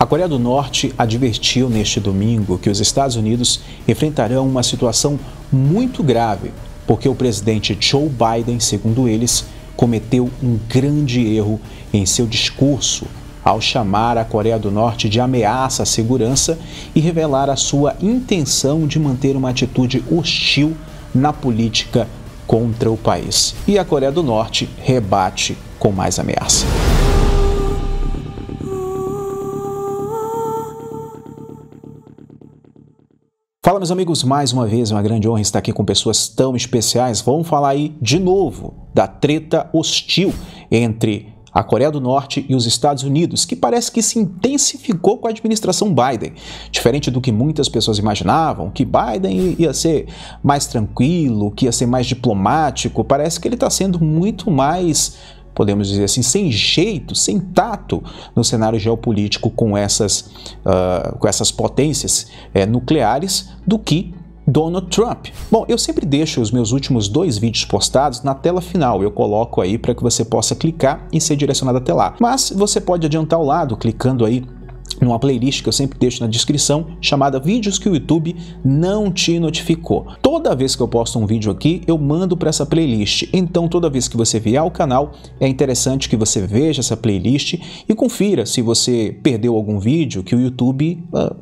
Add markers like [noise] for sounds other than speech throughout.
A Coreia do Norte advertiu neste domingo que os Estados Unidos enfrentarão uma situação muito grave, porque o presidente Joe Biden, segundo eles, cometeu um grande erro em seu discurso ao chamar a Coreia do Norte de ameaça à segurança e revelar a sua intenção de manter uma atitude hostil na política contra o país. E a Coreia do Norte rebate com mais ameaça. Fala, meus amigos, mais uma vez, é uma grande honra estar aqui com pessoas tão especiais. Vamos falar aí de novo da treta hostil entre a Coreia do Norte e os Estados Unidos, que parece que se intensificou com a administração Biden. Diferente do que muitas pessoas imaginavam, que Biden ia ser mais tranquilo, que ia ser mais diplomático, parece que ele está sendo muito mais podemos dizer assim, sem jeito, sem tato no cenário geopolítico com essas, uh, com essas potências eh, nucleares do que Donald Trump. Bom, eu sempre deixo os meus últimos dois vídeos postados na tela final, eu coloco aí para que você possa clicar e ser direcionado até lá. Mas você pode adiantar o lado clicando aí numa playlist que eu sempre deixo na descrição, chamada Vídeos que o YouTube não te notificou. Toda vez que eu posto um vídeo aqui, eu mando para essa playlist. Então, toda vez que você vier ao canal, é interessante que você veja essa playlist e confira se você perdeu algum vídeo que o YouTube uh,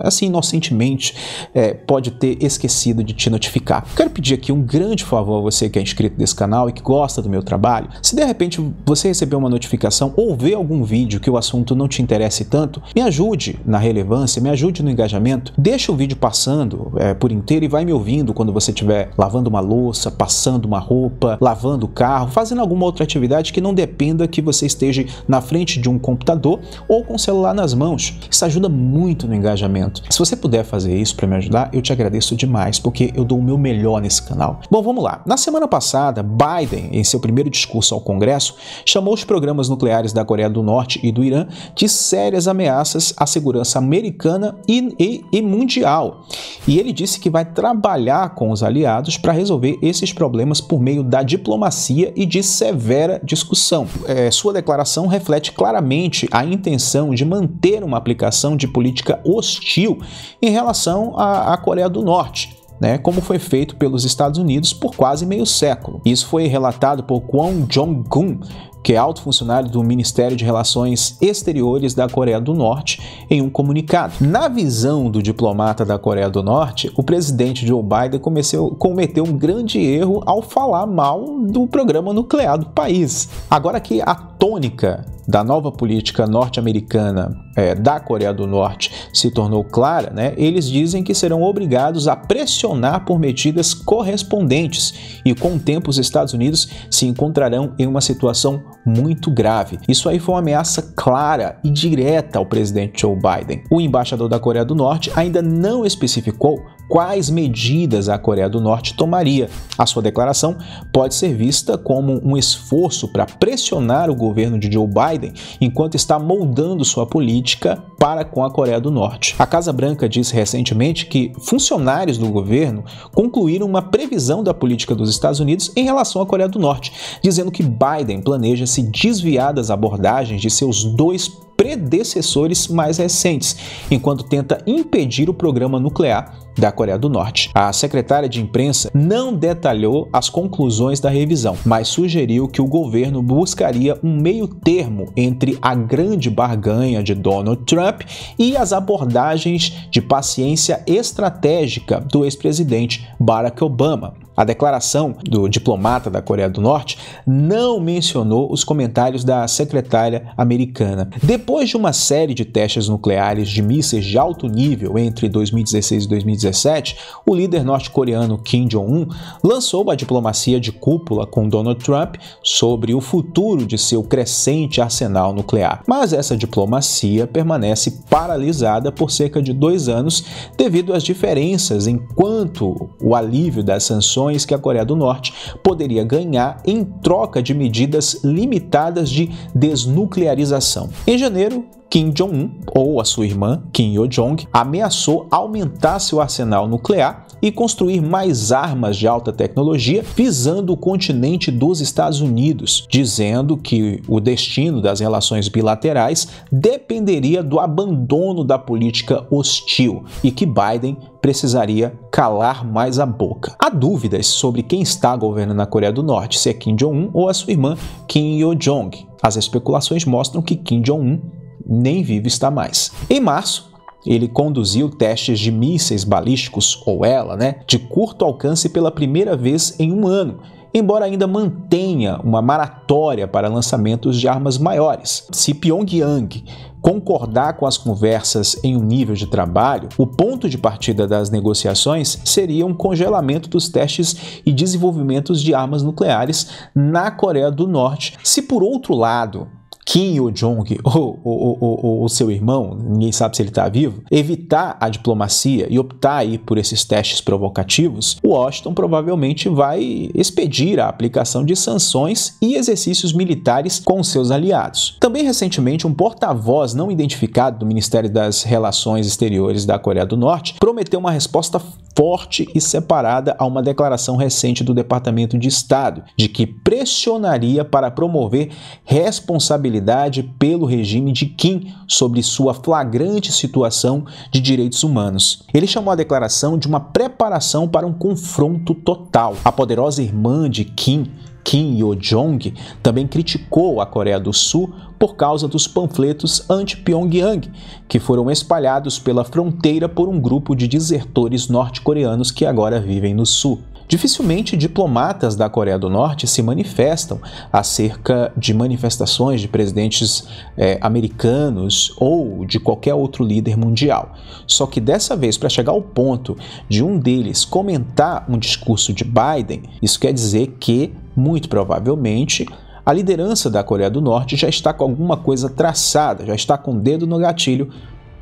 assim, inocentemente, é, pode ter esquecido de te notificar. Quero pedir aqui um grande favor a você que é inscrito desse canal e que gosta do meu trabalho. Se de repente você receber uma notificação ou ver algum vídeo que o assunto não te interesse tanto, me ajude na relevância, me ajude no engajamento. Deixa o vídeo passando é, por inteiro e vai me ouvindo quando você estiver lavando uma louça, passando uma roupa, lavando o carro, fazendo alguma outra atividade que não dependa que você esteja na frente de um computador ou com o celular nas mãos. Isso ajuda muito no engajamento se você puder fazer isso para me ajudar, eu te agradeço demais, porque eu dou o meu melhor nesse canal. Bom, vamos lá. Na semana passada, Biden, em seu primeiro discurso ao Congresso, chamou os programas nucleares da Coreia do Norte e do Irã de sérias ameaças à segurança americana e, e, e mundial. E ele disse que vai trabalhar com os aliados para resolver esses problemas por meio da diplomacia e de severa discussão. É, sua declaração reflete claramente a intenção de manter uma aplicação de política hostil em relação à, à Coreia do Norte. Né, como foi feito pelos Estados Unidos por quase meio século. Isso foi relatado por Kwon jong gun que é alto funcionário do Ministério de Relações Exteriores da Coreia do Norte, em um comunicado. Na visão do diplomata da Coreia do Norte, o presidente Joe Biden comeceu, cometeu um grande erro ao falar mal do programa nuclear do país. Agora que a tônica da nova política norte-americana é, da Coreia do Norte se tornou clara, né, eles dizem que serão obrigados a pressionar por medidas correspondentes e, com o tempo, os Estados Unidos se encontrarão em uma situação muito grave. Isso aí foi uma ameaça clara e direta ao presidente Joe Biden. O embaixador da Coreia do Norte ainda não especificou quais medidas a Coreia do Norte tomaria. A sua declaração pode ser vista como um esforço para pressionar o governo de Joe Biden enquanto está moldando sua política para com a Coreia do Norte. A Casa Branca disse recentemente que funcionários do governo concluíram uma previsão da política dos Estados Unidos em relação à Coreia do Norte, dizendo que Biden planeja se desviar das abordagens de seus dois predecessores mais recentes, enquanto tenta impedir o programa nuclear da Coreia do Norte. A secretária de imprensa não detalhou as conclusões da revisão, mas sugeriu que o governo buscaria um meio-termo entre a grande barganha de Donald Trump e as abordagens de paciência estratégica do ex-presidente Barack Obama. A declaração do diplomata da Coreia do Norte não mencionou os comentários da secretária americana. Depois de uma série de testes nucleares de mísseis de alto nível entre 2016 e 2017, o líder norte-coreano Kim Jong-un lançou a diplomacia de cúpula com Donald Trump sobre o futuro de seu crescente arsenal nuclear. Mas essa diplomacia permanece paralisada por cerca de dois anos devido às diferenças enquanto o alívio das sanções sanções que a Coreia do Norte poderia ganhar em troca de medidas limitadas de desnuclearização. Em janeiro, Kim Jong-un, ou a sua irmã Kim Yo-jong, ameaçou aumentar seu arsenal nuclear e construir mais armas de alta tecnologia visando o continente dos Estados Unidos, dizendo que o destino das relações bilaterais dependeria do abandono da política hostil e que Biden precisaria calar mais a boca. Há dúvidas sobre quem está governando a Coreia do Norte, se é Kim Jong-un ou a sua irmã Kim Yo-jong. As especulações mostram que Kim Jong-un nem vivo está mais. Em março, ele conduziu testes de mísseis balísticos, ou ela, né, de curto alcance pela primeira vez em um ano, embora ainda mantenha uma maratória para lançamentos de armas maiores. Se Pyongyang concordar com as conversas em um nível de trabalho, o ponto de partida das negociações seria um congelamento dos testes e desenvolvimentos de armas nucleares na Coreia do Norte. Se por outro lado, Kim Yo Jong ou, [laughs] ou, ou, ou, seu irmão, ninguém sabe se ele está vivo, evitar a diplomacia e optar aí por esses testes provocativos, Washington provavelmente vai expedir a aplicação de sanções e exercícios militares com seus aliados. Também recentemente, um porta-voz não identificado do Ministério das Relações Exteriores da Coreia do Norte prometeu uma resposta forte e separada a uma declaração recente do Departamento de Estado de que pressionaria para promover responsabilidade responsabilidade pelo regime de Kim sobre sua flagrante situação de direitos humanos. Ele chamou a declaração de uma preparação para um confronto total. A poderosa irmã de Kim, Kim Yo-jong, também criticou a Coreia do Sul por causa dos panfletos anti-Pyongyang, que foram espalhados pela fronteira por um grupo de desertores norte-coreanos que agora vivem no Sul. Dificilmente diplomatas da Coreia do Norte se manifestam acerca de manifestações de presidentes é, americanos ou de qualquer outro líder mundial. Só que dessa vez, para chegar ao ponto de um deles comentar um discurso de Biden, isso quer dizer que, muito provavelmente, a liderança da Coreia do Norte já está com alguma coisa traçada, já está com o dedo no gatilho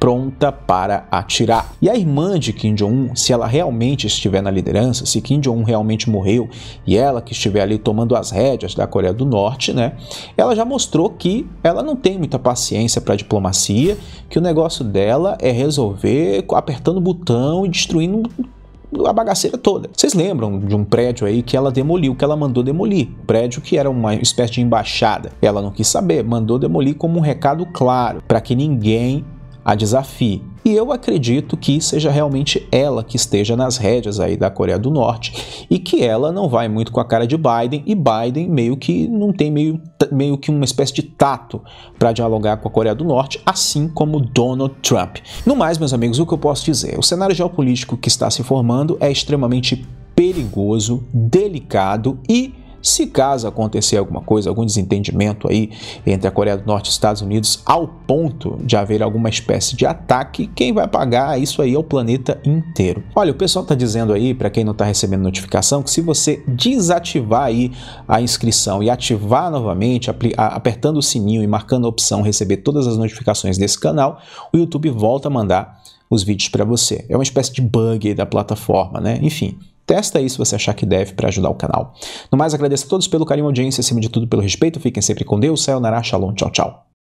pronta para atirar. E a irmã de Kim Jong-un, se ela realmente estiver na liderança, se Kim Jong-un realmente morreu e ela que estiver ali tomando as rédeas da Coreia do Norte, né? Ela já mostrou que ela não tem muita paciência para diplomacia, que o negócio dela é resolver apertando o botão e destruindo a bagaceira toda. Vocês lembram de um prédio aí que ela demoliu, que ela mandou demolir? Um prédio que era uma espécie de embaixada. Ela não quis saber, mandou demolir como um recado claro para que ninguém a desafie. E eu acredito que seja realmente ela que esteja nas rédeas aí da Coreia do Norte e que ela não vai muito com a cara de Biden e Biden meio que não tem meio, meio que uma espécie de tato para dialogar com a Coreia do Norte, assim como Donald Trump. No mais, meus amigos, o que eu posso dizer? O cenário geopolítico que está se formando é extremamente perigoso, delicado e se caso acontecer alguma coisa, algum desentendimento aí entre a Coreia do Norte e os Estados Unidos, ao ponto de haver alguma espécie de ataque, quem vai pagar isso aí é o planeta inteiro. Olha, o pessoal está dizendo aí, para quem não está recebendo notificação, que se você desativar aí a inscrição e ativar novamente, apertando o sininho e marcando a opção receber todas as notificações desse canal, o YouTube volta a mandar os vídeos para você. É uma espécie de bug da plataforma, né? Enfim, Testa aí se você achar que deve para ajudar o canal. No mais, agradeço a todos pelo carinho e audiência, acima de tudo pelo respeito. Fiquem sempre com Deus, céu, nará, shalom, tchau, tchau.